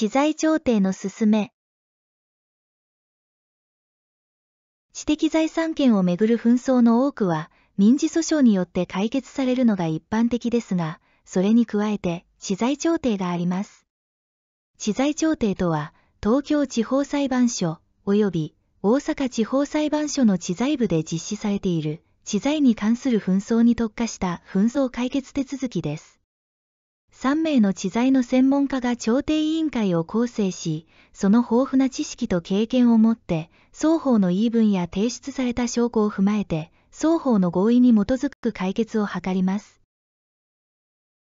資材調停の勧め。知的財産権をめぐる紛争の多くは、民事訴訟によって解決されるのが一般的ですが、それに加えて、知財調停があります。知財調停とは、東京地方裁判所、及び大阪地方裁判所の知財部で実施されている、知財に関する紛争に特化した紛争解決手続きです。3名の知財の専門家が調停委員会を構成し、その豊富な知識と経験を持って、双方の言い分や提出された証拠を踏まえて、双方の合意に基づく解決を図ります。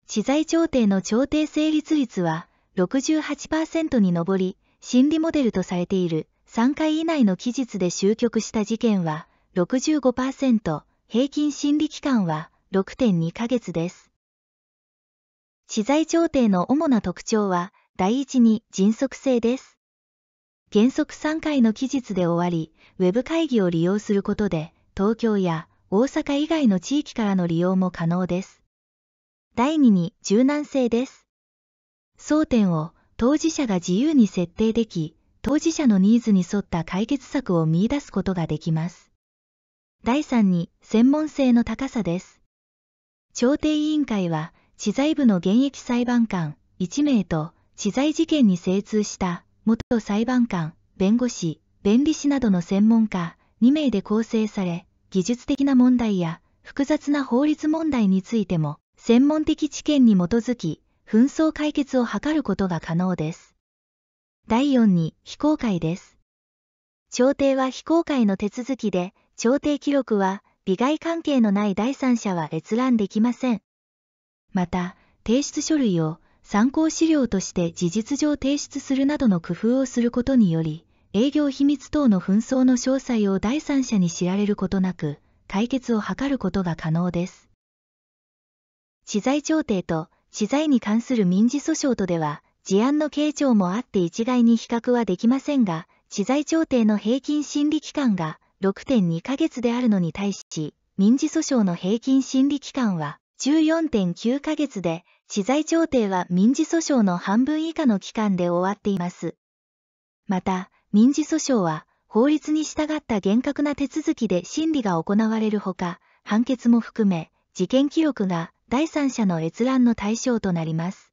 知財調停の調停成立率は68%に上り、心理モデルとされている3回以内の期日で終局した事件は65%、平均心理期間は6.2ヶ月です。資材調停の主な特徴は、第一に迅速性です。原則3回の期日で終わり、ウェブ会議を利用することで、東京や大阪以外の地域からの利用も可能です。第二に柔軟性です。争点を当事者が自由に設定でき、当事者のニーズに沿った解決策を見出すことができます。第3に専門性の高さです。調停委員会は知財部の現役裁判官1名と、知財事件に精通した元裁判官、弁護士、弁理士などの専門家2名で構成され、技術的な問題や複雑な法律問題についても、専門的知見に基づき、紛争解決を図ることが可能です。第4に、非公開です。調停は非公開の手続きで、調停記録は、利害関係のない第三者は閲覧できません。また、提出書類を参考資料として事実上提出するなどの工夫をすることにより、営業秘密等の紛争の詳細を第三者に知られることなく、解決を図ることが可能です。知財調停と知財に関する民事訴訟とでは、事案の形状もあって一概に比較はできませんが、知財調停の平均審理期間が6.2ヶ月であるのに対し、民事訴訟の平均審理期間は14.9ヶ月で、知財調停は民事訴訟の半分以下の期間で終わっています。また、民事訴訟は、法律に従った厳格な手続きで審理が行われるほか、判決も含め、事件記録が第三者の閲覧の対象となります。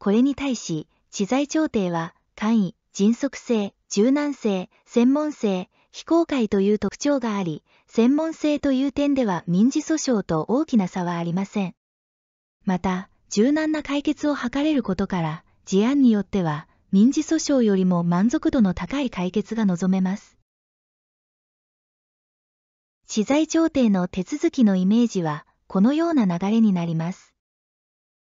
これに対し、知財調停は、簡易、迅速性、柔軟性、専門性、非公開という特徴があり、専門性という点では民事訴訟と大きな差はありません。また、柔軟な解決を図れることから、事案によっては、民事訴訟よりも満足度の高い解決が望めます。資材調停の手続きのイメージは、このような流れになります。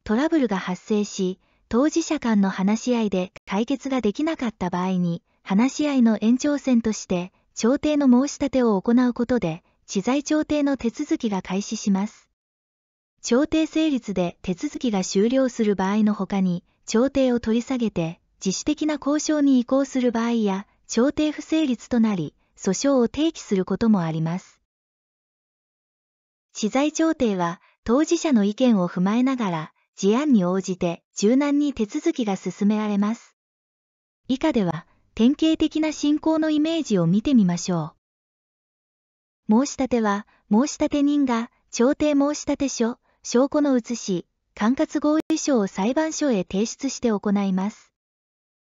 トラブルが発生し、当事者間の話し合いで解決ができなかった場合に、話し合いの延長線として、調停の申し立てを行うことで、知財調停の手続きが開始します。調停成立で手続きが終了する場合の他に、調停を取り下げて、自主的な交渉に移行する場合や、調停不成立となり、訴訟を提起することもあります。知財調停は、当事者の意見を踏まえながら、事案に応じて柔軟に手続きが進められます。以下では、典型的な信仰のイメージを見てみましょう。申し立ては、申し立て人が、調停申し立て書、証拠の写し、管轄合意書を裁判所へ提出して行います。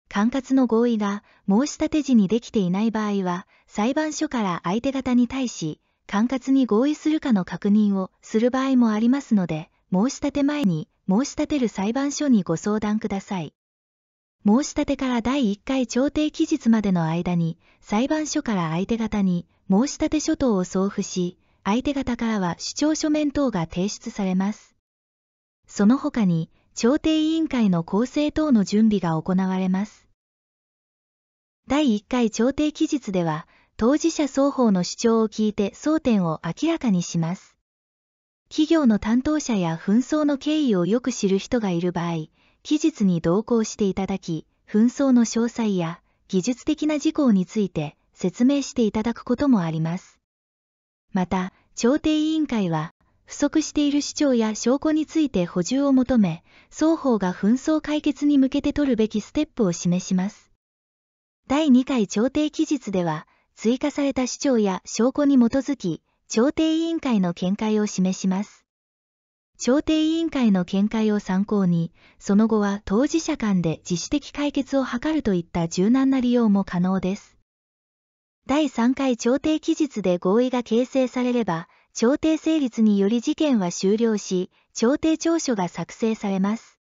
管轄の合意が申し立て時にできていない場合は、裁判所から相手方に対し、管轄に合意するかの確認をする場合もありますので、申し立て前に申し立てる裁判所にご相談ください。申し立てから第1回調停期日までの間に、裁判所から相手方に申し立て書等を送付し、相手方からは主張書面等が提出されます。その他に、調停委員会の構成等の準備が行われます。第1回調停期日では、当事者双方の主張を聞いて争点を明らかにします。企業の担当者や紛争の経緯をよく知る人がいる場合、期日に同行していただき、紛争の詳細や技術的な事項について説明していただくこともあります。また、調停委員会は、不足している主張や証拠について補充を求め、双方が紛争解決に向けて取るべきステップを示します。第2回調停期日では、追加された主張や証拠に基づき、調停委員会の見解を示します。調停委員会の見解を参考に、その後は当事者間で自主的解決を図るといった柔軟な利用も可能です。第3回調停期日で合意が形成されれば、調停成立により事件は終了し、調停調書が作成されます。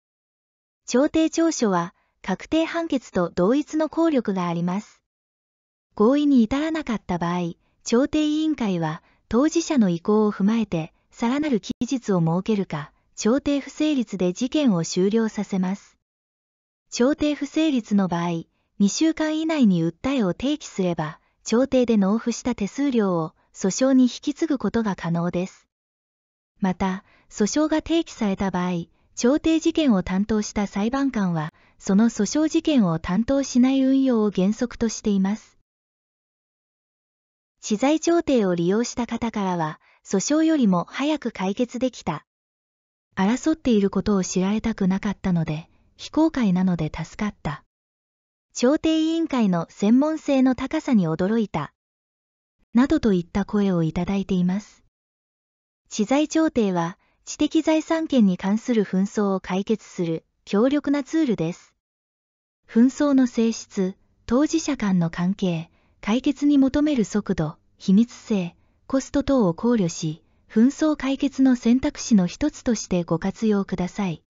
調停調書は、確定判決と同一の効力があります。合意に至らなかった場合、調停委員会は、当事者の意向を踏まえて、さらなる期日を設けるか、調停不成立で事件を終了させます。調停不成立の場合、2週間以内に訴えを提起すれば、調停で納付した手数料を訴訟に引き継ぐことが可能です。また、訴訟が提起された場合、調停事件を担当した裁判官は、その訴訟事件を担当しない運用を原則としています。資材調停を利用した方からは、訴訟よりも早く解決できた。争っていることを知られたくなかったので、非公開なので助かった。調停委員会の専門性の高さに驚いた。などといった声をいただいています。知財調停は知的財産権に関する紛争を解決する強力なツールです。紛争の性質、当事者間の関係、解決に求める速度、秘密性、コスト等を考慮し、紛争解決の選択肢の一つとしてご活用ください。